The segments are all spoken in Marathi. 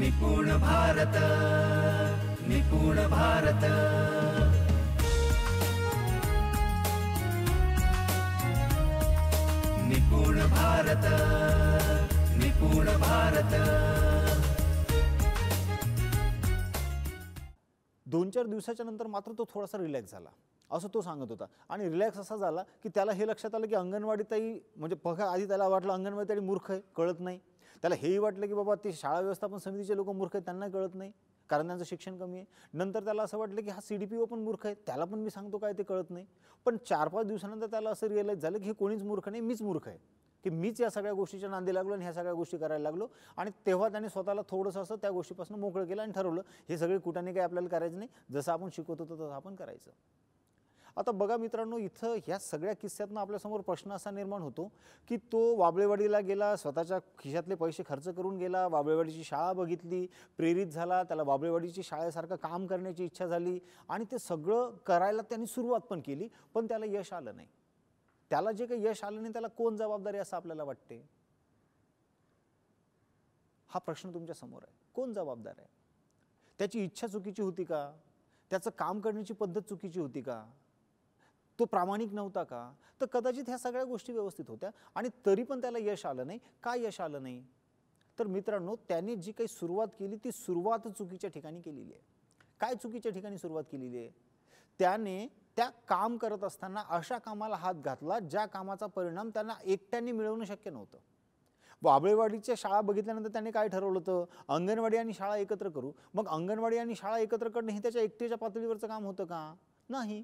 निपुण भारत निपुण भारत निपुण भारत निपुण भारत दोन चार दिवसाच्या नंतर मात्र तो थोडासा रिलॅक्स झाला असं तो सांगत होता आणि रिलॅक्स असा झाला की त्याला हे लक्षात आलं की अंगणवाडी ताई म्हणजे बघा आधी त्याला वाटलं अंगणवाडी ताई मूर्ख आहे कळत नाही त्याला हेही वाटलं की बाबा ते शाळा व्यवस्थापन समितीचे लोक मूर्ख आहेत त्यांना कळत नाही कारण त्यांचं शिक्षण कमी आहे नंतर त्याला असं वाटलं की हा सी डी पी ओ पण मूर्ख आहे त्याला पण मी सांगतो काय ते कळत नाही पण चार पाच दिवसानंतर त्याला असं रिअलाईज झालं की हे कोणीच मूर्ख नाही मीच मूर्ख आहे की मीच या सगळ्या गोष्टीच्या नांदी लागलो आणि ह्या सगळ्या गोष्टी करायला लागलो आणि तेव्हा त्याने स्वतःला थोडंसं असं त्या गोष्टीपासून मोकळं केलं आणि ठरवलं हे सगळे कुठाने काही आपल्याला करायचं नाही जसं आपण शिकवत होतो तसं आपण करायचं आता बघा मित्रांनो इथं ह्या सगळ्या किस्स्यातनं आपल्यासमोर प्रश्न असा निर्माण होतो की तो वाबळेवाडीला गेला स्वतःच्या खिशातले पैसे खर्च करून गेला वाबळेवाडीची शाळा बघितली प्रेरित झाला त्याला बाबळेवाडीची शाळेसारखं काम करण्याची इच्छा झाली आणि ते सगळं करायला त्यांनी सुरुवात पण केली पण त्याला यश आलं नाही त्याला जे काही यश आलं नाही त्याला कोण जबाबदारी असं आपल्याला वाटते हा प्रश्न तुमच्या समोर आहे कोण जबाबदार आहे त्याची इच्छा चुकीची होती का त्याचं काम करण्याची पद्धत चुकीची होती का तो प्रामाणिक नव्हता का तर कदाचित ह्या सगळ्या गोष्टी व्यवस्थित होत्या आणि तरी पण त्याला यश आलं नाही का यश आलं नाही तर मित्रांनो त्याने जी काही सुरुवात केली ती सुरुवात चुकीच्या ठिकाणी केलेली आहे काय चुकीच्या ठिकाणी सुरुवात केलेली आहे त्याने त्या काम करत असताना अशा कामाला हात घातला ज्या कामाचा परिणाम त्यांना एकट्याने मिळवणं शक्य नव्हतं बाबळेवाडीच्या शाळा बघितल्यानंतर त्याने काय ठरवलं होतं अंगणवाडी आणि शाळा एकत्र करू मग अंगणवाडी आणि शाळा एकत्र करणं हे त्याच्या एकटेच्या पातळीवरचं काम होतं का नाही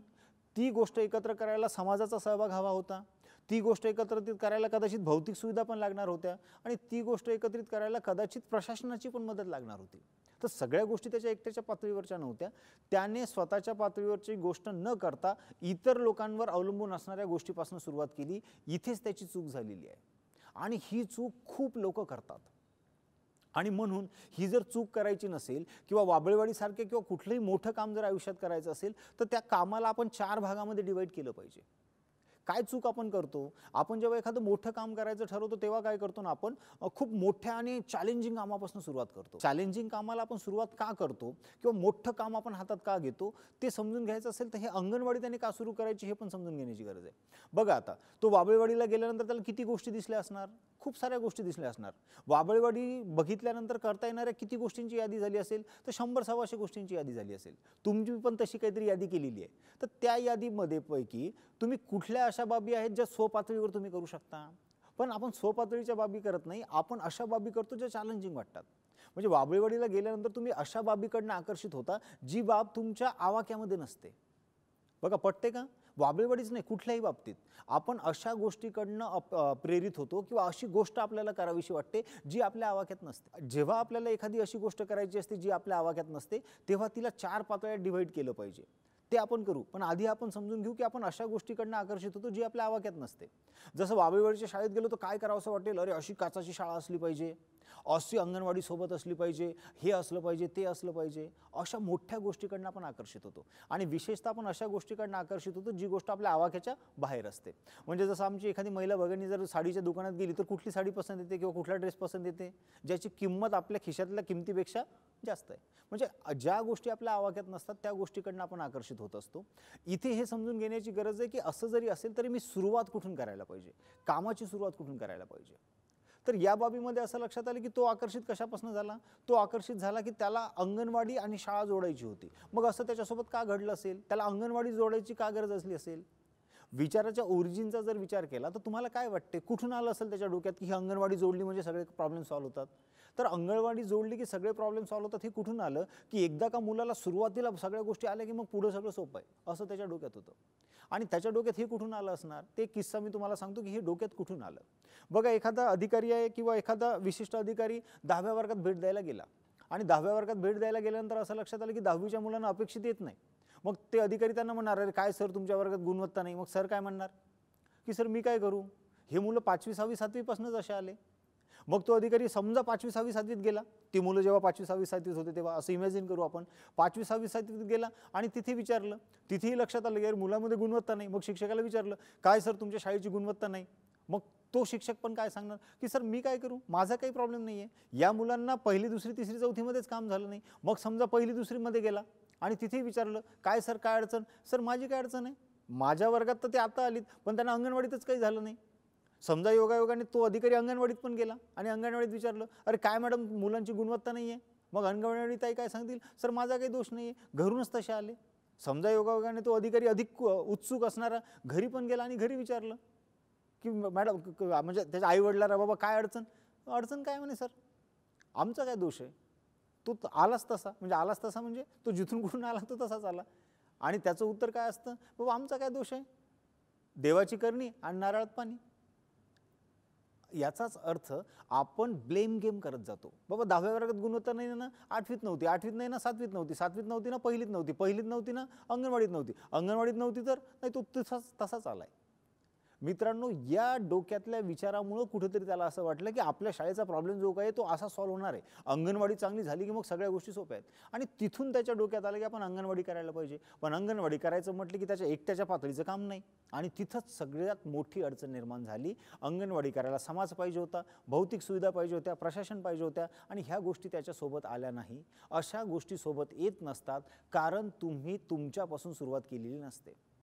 ती गोष्ट एकत्र करायला समाजाचा सहभाग हवा होता ती गोष्ट एकत्रित करायला कदाचित भौतिक सुविधा पण लागणार होत्या आणि ती गोष्ट एकत्रित करायला कदाचित प्रशासनाची पण मदत लागणार होती तर सगळ्या गोष्टी त्याच्या एकट्याच्या पातळीवरच्या नव्हत्या त्याने स्वतःच्या पातळीवरची गोष्ट न करता इतर लोकांवर अवलंबून असणाऱ्या गोष्टीपासून सुरुवात केली इथेच त्याची चूक झालेली आहे आणि ही चूक खूप लोक करतात आणि म्हणून ही जर चूक करायची नसेल किंवा सारखे किंवा कुठलंही मोठं काम जर आयुष्यात करायचं असेल तर त्या कामाला आपण चार भागामध्ये डिवाईड केलं पाहिजे काय चूक आपण करतो आपण जेव्हा एखादं मोठं काम करायचं ठरवतो तेव्हा काय करतो ना आपण खूप मोठ्या आणि चॅलेंजिंग कामापासून सुरुवात करतो चॅलेंजिंग कामाला आपण सुरुवात का करतो किंवा मोठं काम आपण हातात का घेतो ते समजून घ्यायचं असेल तर हे अंगणवाडी त्याने का सुरू करायची हे पण समजून घेण्याची गरज आहे बघा आता तो वाबळेवाडीला गेल्यानंतर त्याला किती गोष्टी दिसल्या असणार खूप साऱ्या गोष्टी दिसल्या असणार वाबळेवाडी बघितल्यानंतर करता येणाऱ्या किती गोष्टींची यादी झाली असेल तर शंभर सव्वाशे गोष्टींची यादी झाली असेल तुमची पण तशी काहीतरी यादी केलेली आहे तर त्या यादीमध्ये पैकी तुम्ही कुठल्या अशा बाबी आहेत ज्या स्वपातळीवर तुम्ही करू शकता पण आपण स्वपातळीच्या बाबी करत नाही आपण अशा बाबी करतो ज्या चॅलेंजिंग वाटतात म्हणजे वाबळेवाडीला गेल्यानंतर तुम्ही अशा बाबीकडनं आकर्षित होता जी बाब तुमच्या आवाक्यामध्ये नसते बघा पटते का वाबळीवाडीच नाही कुठल्याही बाबतीत आपण अशा गोष्टीकडनं प्रेरित होतो किंवा अशी गोष्ट आपल्याला करावीशी वाटते जी आपल्या आवाक्यात नसते जेव्हा आपल्याला एखादी अशी गोष्ट करायची असते जी आपल्या आवाक्यात नसते तेव्हा तिला चार पातळ्यात डिव्हाइड केलं पाहिजे ते आपण करू पण आधी आपण समजून घेऊ की आपण अशा गोष्टीकडनं आकर्षित होतो जी आपल्या आवाक्यात नसते जसं वाबळीवाडीच्या शाळेत गेलो तर काय करावं असं वाटेल अरे अशी काचाची शाळा असली पाहिजे ऑसी अंगणवाडी सोबत असली पाहिजे हे असलं पाहिजे ते असलं पाहिजे अशा मोठ्या गोष्टीकडनं आपण आकर्षित होतो आणि विशेषतः आपण अशा गोष्टीकडनं आकर्षित होतो जी गोष्ट आपल्या आवाक्याच्या बाहेर असते म्हणजे जसं आमची एखादी महिला बघणी जर साडीच्या दुकानात गेली तर कुठली साडी पसंत येते किंवा कुठला ड्रेस पसंत येते ज्याची किंमत आपल्या खिशातल्या किमतीपेक्षा जास्त आहे म्हणजे ज्या गोष्टी आपल्या आवाक्यात नसतात त्या गोष्टीकडनं आपण आकर्षित होत असतो इथे हे समजून घेण्याची गरज आहे की असं जरी असेल तरी मी सुरुवात कुठून करायला पाहिजे कामाची सुरुवात कुठून करायला पाहिजे तर या बाबीमध्ये असं लक्षात आलं की तो आकर्षित कशापासून झाला तो आकर्षित झाला की त्याला अंगणवाडी आणि शाळा जोडायची होती मग असं त्याच्यासोबत का घडलं असेल त्याला अंगणवाडी जोडायची का गरज असली असेल विचाराच्या ओरिजिनचा जर विचार केला तर तुम्हाला काय वाटते कुठून आलं असेल त्याच्या डोक्यात की ही अंगणवाडी जोडली म्हणजे सगळे प्रॉब्लेम सॉल्व्ह होतात तर अंगणवाडी जोडली की सगळे प्रॉब्लेम सॉल्व्ह होतात हे कुठून आलं की एकदा का मुलाला सुरुवातीला सगळ्या गोष्टी आल्या की मग पुढं सगळं सोपं आहे असं त्याच्या डोक्यात होतं आणि त्याच्या डोक्यात हे कुठून आलं असणार ते किस्सा मी तुम्हाला सांगतो की हे डोक्यात कुठून आलं बघा एखादा अधिकारी आहे किंवा एखादा विशिष्ट अधिकारी दहाव्या वर्गात भेट द्यायला गेला आणि दहाव्या वर्गात भेट द्यायला गेल्यानंतर असं लक्षात आलं की दहावीच्या मुलांना अपेक्षित येत नाही मग ते अधिकारी त्यांना म्हणणार अरे काय सर तुमच्या वर्गात गुणवत्ता नाही मग सर काय म्हणणार की सर मी काय करू हे मुलं पाचवी सहावी सातवीपासूनच असे आले मग तो अधिकारी समजा पाचवी सहावी सातवीत गेला ती मुलं जेव्हा पाचवी सहावी सातवीत होते तेव्हा असं इमॅजिन करू आपण पाचवी सहावी सातवीत गेला आणि तिथे विचारलं तिथेही लक्षात आलं की मुलामध्ये गुणवत्ता नाही मग शिक्षकाला विचारलं काय सर तुमच्या शाळेची गुणवत्ता नाही मग तो शिक्षक पण काय सांगणार की सर मी काय करू माझा काही प्रॉब्लेम नाही आहे या मुलांना पहिली दुसरी तिसरी चौथीमध्येच काम झालं नाही मग समजा पहिली दुसरीमध्ये गेला आणि तिथेही विचारलं काय सर काय अडचण सर माझी काय अडचण आहे माझ्या वर्गात तर ते आता आलीत पण त्यांना अंगणवाडीतच काही झालं नाही समजा योगायोगाने तो अधिकारी अंगणवाडीत पण गेला आणि अंगणवाडीत विचारलं अरे काय मॅडम मुलांची गुणवत्ता नाही आहे मग अंगणवाडी ताई काय सांगतील सर माझा काही दोष नाही आहे घरूनच तसे आले समजा योगायोगाने तो अधिकारी अधिक उत्सुक असणारा घरी पण गेला आणि घरी विचारलं की मॅडम म्हणजे त्याच्या रा बाबा काय अडचण अडचण काय म्हणे सर आमचा काय दोष आहे तो आलाच तसा म्हणजे आलाच तसा म्हणजे तो जिथून कुठून आला तो तसाच आला आणि त्याचं उत्तर काय असतं बाबा आमचा काय दोष आहे देवाची करणी आणि नारळात पाणी याचाच अर्थ आपण ब्लेम गेम करत जातो बाबा दहाव्या वर्गात गुणवत्ता नाही ना आठवीत नव्हती आठवीत नाही ना सातवीत नव्हती सातवीत नव्हती ना पहिलीत नव्हती पहिलीत नव्हती ना अंगणवाडीत नव्हती अंगणवाडीत नव्हती तर नाही तो तसाच तसाच आला आहे मित्रांनो या डोक्यातल्या विचारामुळं कुठेतरी त्याला असं वाटलं की आपल्या शाळेचा प्रॉब्लेम जो काय तो असा सॉल्व्ह होणार आहे अंगणवाडी चांगली झाली की मग सगळ्या गोष्टी सोप्या आहेत आणि तिथून त्याच्या डोक्यात आलं की आपण अंगणवाडी करायला पाहिजे पण अंगणवाडी करायचं म्हटलं की त्याच्या एकट्याच्या पातळीचं काम नाही आणि तिथंच सगळ्यात मोठी अडचण निर्माण झाली अंगणवाडी करायला समाज पाहिजे होता भौतिक सुविधा पाहिजे होत्या प्रशासन पाहिजे होत्या आणि ह्या गोष्टी त्याच्यासोबत आल्या नाही अशा गोष्टी सोबत येत नसतात कारण तुम्ही तुमच्यापासून सुरुवात केलेली नसते